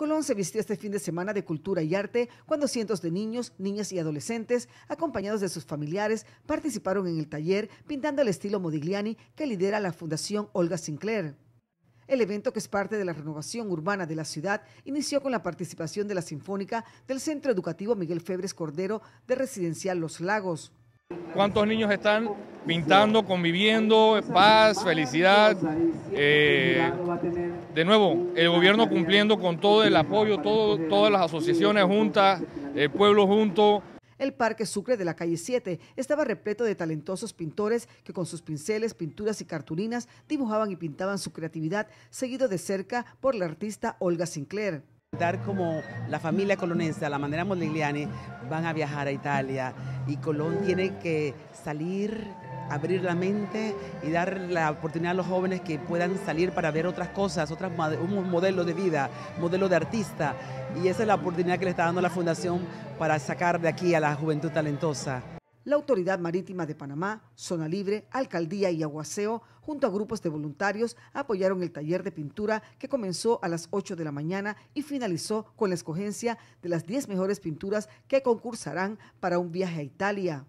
Colón se vistió este fin de semana de cultura y arte cuando cientos de niños, niñas y adolescentes, acompañados de sus familiares, participaron en el taller pintando el estilo Modigliani que lidera la Fundación Olga Sinclair. El evento, que es parte de la renovación urbana de la ciudad, inició con la participación de la Sinfónica del Centro Educativo Miguel Febres Cordero de Residencial Los Lagos. ¿Cuántos niños están pintando, conviviendo, paz, felicidad? Eh, de nuevo, el gobierno cumpliendo con todo el apoyo, todas las asociaciones juntas, el pueblo junto. El Parque Sucre de la calle 7 estaba repleto de talentosos pintores que con sus pinceles, pinturas y cartulinas dibujaban y pintaban su creatividad, seguido de cerca por la artista Olga Sinclair. Dar como la familia colonense, la manera van a viajar a Italia y Colón tiene que salir abrir la mente y dar la oportunidad a los jóvenes que puedan salir para ver otras cosas, otras, un modelo de vida, modelo de artista. Y esa es la oportunidad que le está dando la Fundación para sacar de aquí a la juventud talentosa. La Autoridad Marítima de Panamá, Zona Libre, Alcaldía y Aguaceo, junto a grupos de voluntarios, apoyaron el taller de pintura que comenzó a las 8 de la mañana y finalizó con la escogencia de las 10 mejores pinturas que concursarán para un viaje a Italia.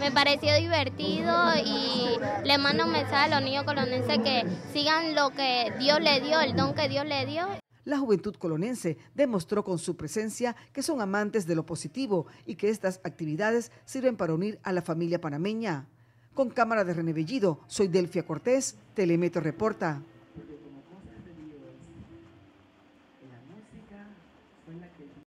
Me pareció divertido y le mando un mensaje a los niños colonenses que sigan lo que Dios le dio, el don que Dios le dio. La juventud colonense demostró con su presencia que son amantes de lo positivo y que estas actividades sirven para unir a la familia panameña. Con cámara de René Bellido, soy Delfia Cortés, telemeto Reporta.